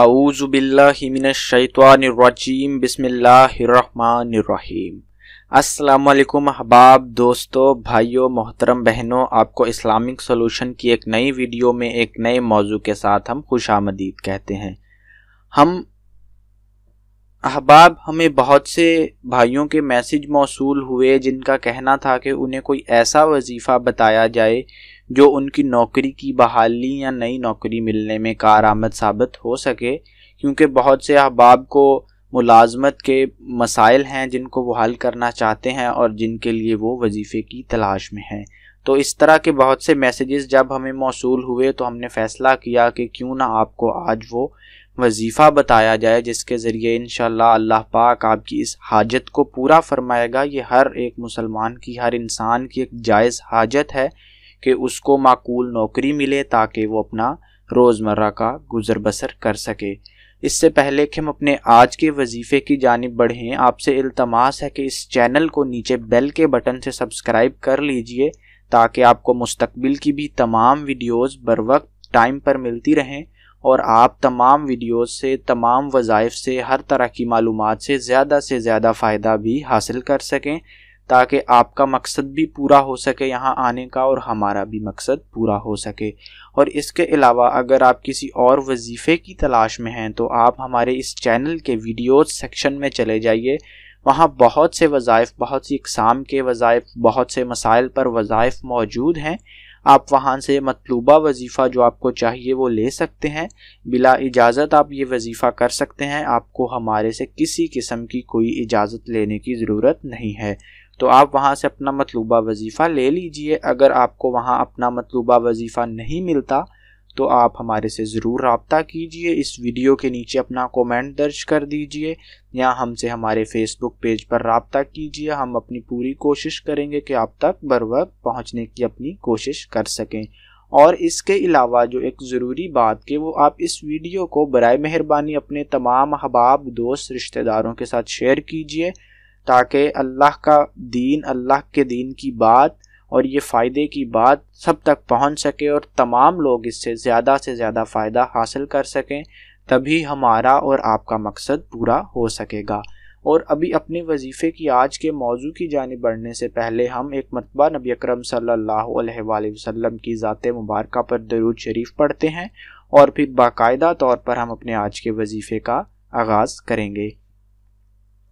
आऊज़बिल्लिमिनशैतवानरजीम बसमीम असलकुम अहबाब दोस्तों भाइयों मोहतरम बहनों आपको इस्लामिक सोलूशन की एक नई वीडियो में एक नए मौजू के साथ हम खुश आमदीद कहते हैं हम अहबाब हमें बहुत से भाइयों के मैसेज मौसू हुए जिनका कहना था कि उन्हें कोई ऐसा वजीफ़ा बताया जाए जो उनकी नौकरी की बहाली या नई नौकरी मिलने में कारआमद साबित हो सके क्योंकि बहुत से अहबाब को मुलाजमत के मसाइल हैं जिनको वो हल करना चाहते हैं और जिनके लिए वो वजीफ़े की तलाश में हैं तो इस तरह के बहुत से मैसेजेस जब हमें मौसू हुए तो हमने फ़ैसला किया कि क्यों ना आपको आज वो वजीफ़ा बताया जाए जिसके ज़रिए इन अल्लाह पाक आपकी इस हाजत को पूरा फरमाएगा ये हर एक मुसलमान की हर इंसान की एक जायज़ हाजत है कि उसको माकूल नौकरी मिले ताकि वो अपना रोज़मर्रा का गुजर बसर कर सके इससे पहले कि हम अपने आज के वजीफ़े की जानब बढ़ें आपसे इल्तमास है कि इस चैनल को नीचे बेल के बटन से सब्सक्राइब कर लीजिए ताकि आपको मुस्तबिल की भी तमाम वीडियोस बर वक्त टाइम पर मिलती रहें और आप तमाम वीडियोस से तमाम वज़ाइफ से हर तरह की मालूम से ज़्यादा से ज़्यादा फ़ायदा भी हासिल कर सकें ताकि आपका मकसद भी पूरा हो सके यहाँ आने का और हमारा भी मकसद पूरा हो सके और इसके अलावा अगर आप किसी और वजीफ़े की तलाश में हैं तो आप हमारे इस चैनल के वीडियो सेक्शन में चले जाइए वहाँ बहुत से वज़ाइफ़ बहुत सी इकसाम के वज़ाइफ़ बहुत से मसाइल पर वज़ाइफ़ मौजूद हैं आप वहाँ से मतलूबा वजीफ़ा जो आपको चाहिए वो ले सकते हैं बिला इजाज़त आप ये वजीफ़ा कर सकते हैं आपको हमारे से किसी किस्म की कोई इजाज़त लेने की ज़रूरत नहीं है तो आप वहाँ से अपना मतलूबा वजीफ़ा ले लीजिए अगर आपको वहाँ अपना मतलूबा वजीफ़ा नहीं मिलता तो आप हमारे से ज़रूर रबता कीजिए इस वीडियो के नीचे अपना कमेंट दर्ज कर दीजिए या हमसे हमारे फेसबुक पेज पर रबता कीजिए हम अपनी पूरी कोशिश करेंगे कि आप तक बर वक्त पहुँचने की अपनी कोशिश कर सकें और इसके अलावा जो एक ज़रूरी बात कि वो आप इस वीडियो को बर मेहरबानी अपने तमाम अहबाब दोस्त रिश्तेदारों के साथ शेयर कीजिए ताकि अल्लाह का दीन अल्लाह के दीन की बात और ये फ़ायदे की बात सब तक पहुंच सके और तमाम लोग इससे ज़्यादा से ज़्यादा फ़ायदा हासिल कर सकें तभी हमारा और आपका मकसद पूरा हो सकेगा और अभी अपने वजीफ़े की आज के मौजू की जानब बढ़ने से पहले हम एक मरतबा नबी अक्रम सल्लल्लाहु की ज़ात मुबारक पर दरुज शरीफ पढ़ते हैं और फिर बाकायदा तौर पर हम अपने आज के वजीफ़े का आगाज़ करेंगे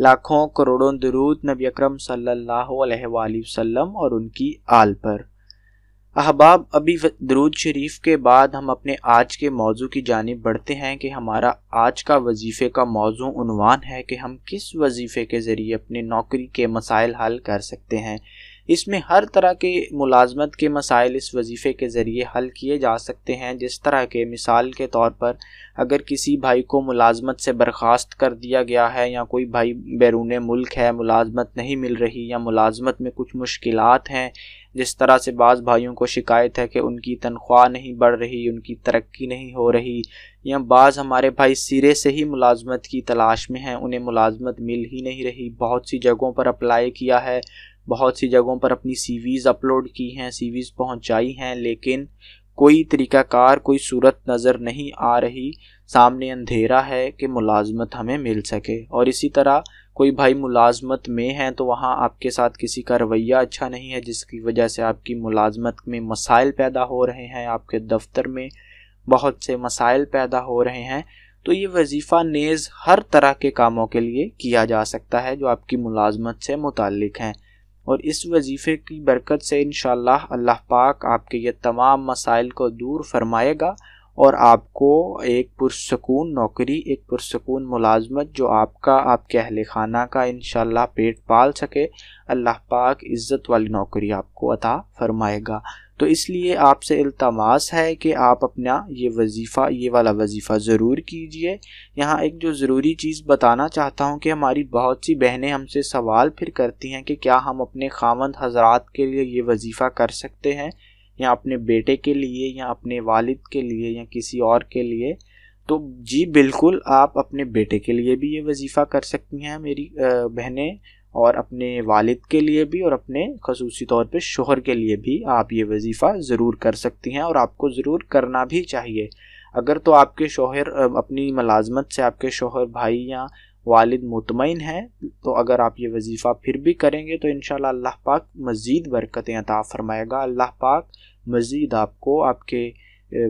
लाखों करोड़ों दरूद नबी अक्रम सल्लल्लाहु वसल्लम और उनकी आल पर अहबाब अभी दरूद शरीफ के बाद हम अपने आज के मौजू की जानब बढ़ते हैं कि हमारा आज का वजीफ़े का मौजू उनवान है कि हम किस वजीफ़े के ज़रिए अपने नौकरी के मसाइल हल कर सकते हैं इसमें हर तरह के मुलाजमत के मसाइल इस वजीफ़े के ज़रिए हल किए जा सकते हैं जिस तरह के मिसाल के तौर पर अगर किसी भाई को मुलाजमत से बर्खास्त कर दिया गया है या कोई भाई बैरून मुल्क है मुलाजमत नहीं मिल रही या मुलाजमत में कुछ मुश्किल हैं जिस तरह से बाज़ भाइयों को शिकायत है कि उनकी तनख्वाह नहीं बढ़ रही उनकी तरक्की नहीं हो रही या बाज़ हमारे भाई सिरे से ही मुलाजमत की तलाश में हैं उन्हें मुलाजमत मिल ही नहीं रही बहुत सी जगहों पर अप्लाई किया है बहुत सी जगहों पर अपनी सीवीज अपलोड की हैं सीवीज पहुंचाई हैं लेकिन कोई तरीकाकार कोई सूरत नज़र नहीं आ रही सामने अंधेरा है कि मुलाजमत हमें मिल सके और इसी तरह कोई भाई मुलाजमत में है तो वहाँ आपके साथ किसी का रवैया अच्छा नहीं है जिसकी वजह से आपकी मुलाजमत में मसाइल पैदा हो रहे हैं आपके दफ्तर में बहुत से मसाइल पैदा हो रहे हैं तो ये वजीफ़ा नेज़ हर तरह के कामों के लिए किया जा सकता है जो आपकी मुलाजमत से मुतलिक हैं और इस वजीफ़े की बरकत से इन अल्लाह पाक आपके ये तमाम मसाइल को दूर फरमाएगा और आपको एक पुरसकून नौकरी एक पुरसकून मुलाजमत जो आपका आपके अहल खाना का इन पेट पाल सके अल्लाह पाक इज़्ज़त वाली नौकरी आपको अता फरमाएगा तो इसलिए आपसे अल्तमास है कि आप अपना ये वजीफ़ा ये वाला वजीफ़ा ज़रूर कीजिए यहाँ एक जो ज़रूरी चीज़ बताना चाहता हूँ कि हमारी बहुत सी बहनें हमसे सवाल फिर करती हैं कि क्या हम अपने खामंद हजरात के लिए ये वजीफ़ा कर सकते हैं या अपने बेटे के लिए या अपने वालिद के लिए या किसी और के लिए तो जी बिल्कुल आप अपने बेटे के लिए भी ये वजीफ़ा कर सकती हैं मेरी बहनें और अपने वालिद के लिए भी और अपने खसूसी तौर पे शोहर के लिए भी आप ये वजीफ़ा ज़रूर कर सकती हैं और आपको ज़रूर करना भी चाहिए अगर तो आपके शोहर अपनी मलाजमत से आपके शोहर भाई या वालिद मुतमिन हैं तो अगर आप ये वजीफ़ा फिर भी करेंगे तो इन अल्लाह पाक मज़ीद बरकतें अता फ़रमाएगा अल्लाह पाक मज़ीद आपको आपके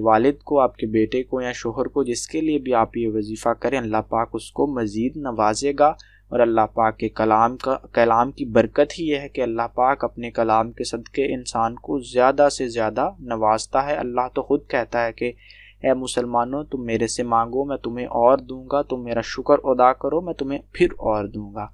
वालिद को आपके बेटे को या शोहर को जिसके लिए भी आप ये वजीफ़ा करें अल्लाह पाक उसको मज़ीद नवाजेगा और अल्लाह पाक के कलाम का कलाम की बरकत ही यह है कि अल्लाह पाक अपने कलाम के सदक़े इंसान को ज़्यादा से ज़्यादा नवाजता है अल्लाह तो ख़ुद कहता है कि ए मुसलमानों तुम मेरे से मांगो मैं तुम्हें और दूंगा तुम मेरा शुक्र अदा करो मैं तुम्हें फिर और दूंगा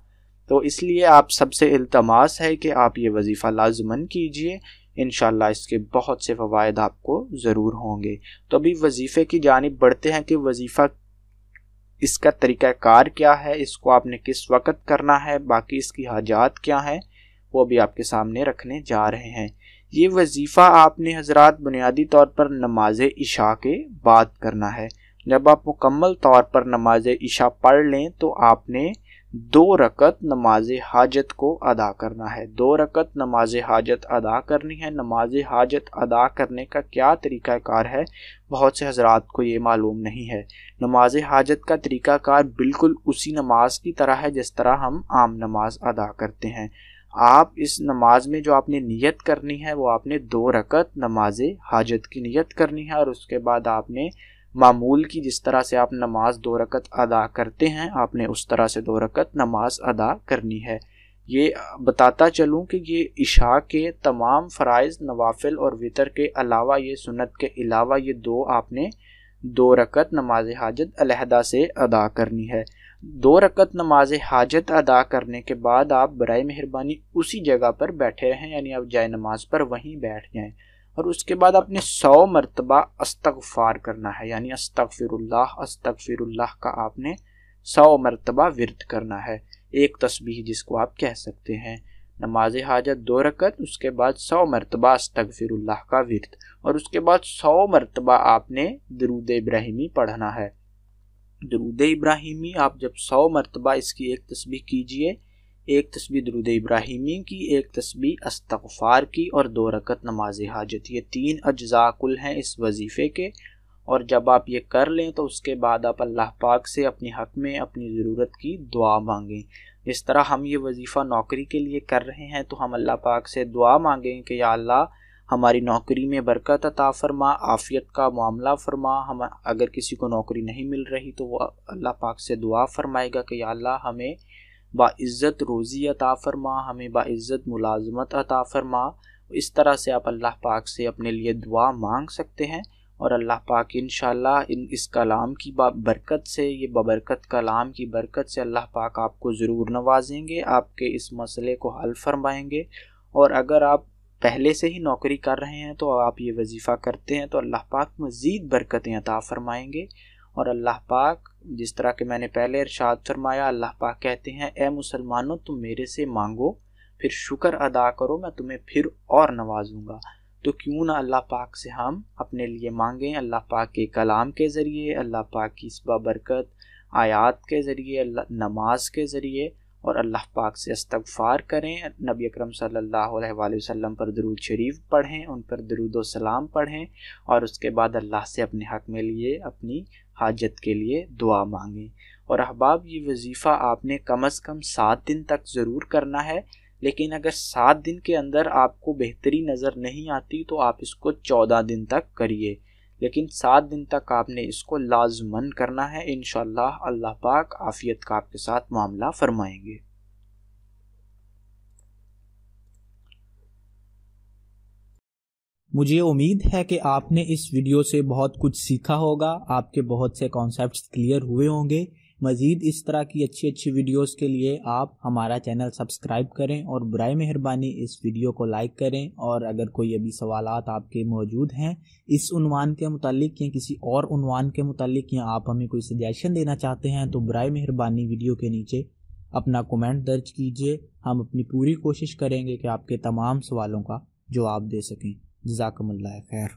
तो इसलिए आप सबसे इल्तमास है कि आप ये वजीफ़ा लाजमन कीजिए इन इसके बहुत से फ़वाद आपको ज़रूर होंगे तो अभी वजीफ़े की जानब बढ़ते हैं कि वजीफ़ा इसका तरीक़ाकार क्या है इसको आपने किस वक्त करना है बाकी इसकी हाजात क्या हैं वो अभी आपके सामने रखने जा रहे हैं ये वजीफ़ा आपने हजरात बुनियादी तौर पर नमाज इशा के बाद करना है जब आप मुकम्मल तौर पर नमाज इशा पढ़ लें तो आपने दो रकत नमाज हाजत को अदा करना है दो रकत नमाज हाजत अदा करनी है नमाज हाजत अदा करने का क्या तरीक़ाकार है बहुत से हजरात को ये मालूम नहीं है नमाज हाजत का तरीक़ाकार बिल्कुल उसी नमाज की तरह है जिस तरह हम आम नमाज अदा करते हैं आप इस नमाज में जो आपने नियत करनी है वो आपने दो रकत नमाज हाजत की नियत करनी है और उसके बाद आपने मामूल की जिस तरह से आप नमाज दो रकत अदा करते हैं आपने उस तरह से दो रकत नमाज अदा करनी है ये बताता चलूँ कि ये इशा के तमाम फ़रज़ नवाफिल और वितर के अलावा ये सुनत के अलावा ये दो आपने दो रकत नमाज हाजत अलहदा से अदा करनी है दो रकत नमाज हाजत अदा करने के बाद आप बर मेहरबानी उसी जगह पर बैठे रहें यानी आप जाए नमाज पर वहीं बैठ जाएं और उसके बाद आपने सौ मरतबा अस्तगफार करना है यानी अस्तगफिरुल्लाह फिर का आपने सौ मरतबा विरत करना है एक तस्बीह जिसको आप कह सकते हैं नमाज हाजत दो रकत उसके बाद सौ मरतबा अस्तगफिरुल्लाह का विरत और उसके बाद सौ मरतबा आपने दरूद इब्राहिमी पढ़ना है दरूद इब्राहिमी आप जब सौ मरतबा इसकी एक तस्बीह कीजिए एक तस्बी दरुद इब्राहिमी की एक तस्बी अस्तफ़ार की और दो रकत नमाज हाजत ये तीन अज्जा कुल हैं इस वजीफ़े के और जब आप ये कर लें तो उसके बाद आप अल्लाह पाक से अपने हक में अपनी ज़रूरत की दुआ मांगें जिस तरह हम ये वजीफ़ा नौकरी के लिए कर रहे हैं तो हम अल्लाह पाक से दुआ मांगें कि या अल्लाह हमारी नौकरी में बरकत अता फरमा आफ़ियत का मामला फरमा हम अगर किसी को नौकरी नहीं मिल रही तो वो अल्लाह पाक से दुआ फरमाएगा कि या अल्लाह हमें बाज़्ज़त रोज़ी अता फ़रमा हमें बाज़्ज़त मुलाजमत अता फ़रमा इस तरह से आप अल्लाह पाक से अपने लिए दुआ मांग सकते हैं और अल्लाह पाक इन इन इस कलाम की बरकत से ये बबरकत कलाम की बरकत से अल्लाह पाक आपको ज़रूर नवाजेंगे आपके इस मसले को हल फरमाएंगे और अगर आप पहले से ही नौकरी कर रहे हैं तो आप ये वजीफ़ा करते हैं तो अल्लाह पाक मज़ीद बरकतें अता फ़रमाएँगे और अल्लाह पाक जिस तरह के मैंने पहले इरशाद फरमाया अल्लाह पाक कहते हैं ए मुसलमानों तुम मेरे से मांगो फिर शुक्र अदा करो मैं तुम्हें फिर और नवाजूँगा तो क्यों ना अल्लाह पाक से हम अपने लिए मांगें अल्लाह पाक के कलाम के ज़रिए अल्लाह पाक की इस बरकत आयात के ज़रिए नमाज के ज़रिए और अल्लाह पाक से इस्तगफ़ार करें नबी अकरम सल्लल्लाहु अलैहि वसल्लम पर दरूद शरीफ पढ़ें उन पर दरूद सलाम पढ़ें और उसके बाद अल्लाह से अपने हक़ में लिए अपनी हाजत के लिए दुआ मांगें और अहबाब ये वजीफ़ा आपने कम अज़ कम सात दिन तक ज़रूर करना है लेकिन अगर सात दिन के अंदर आपको बेहतरी नज़र नहीं आती तो आप इसको चौदह दिन तक करिए लेकिन सात दिन तक आपने इसको लाजमन करना है इन अल्लाह पाक आफ़ियत का आपके साथ मामला फरमाएंगे मुझे उम्मीद है कि आपने इस वीडियो से बहुत कुछ सीखा होगा आपके बहुत से कॉन्सेप्ट क्लियर हुए होंगे मज़ीद इस तरह की अच्छी अच्छी वीडियोस के लिए आप हमारा चैनल सब्सक्राइब करें और बर मेहरबानी इस वीडियो को लाइक करें और अगर कोई अभी सवाल आपके मौजूद हैं इस उनवान के मुतालिक या किसी और उनवान के मुतालिक या आप हमें कोई सजेशन देना चाहते हैं तो बर मेहरबानी वीडियो के नीचे अपना कमेंट दर्ज कीजिए हम अपनी पूरी कोशिश करेंगे कि आपके तमाम सवालों का जवाब दे सकें जजाकमल्ला खैर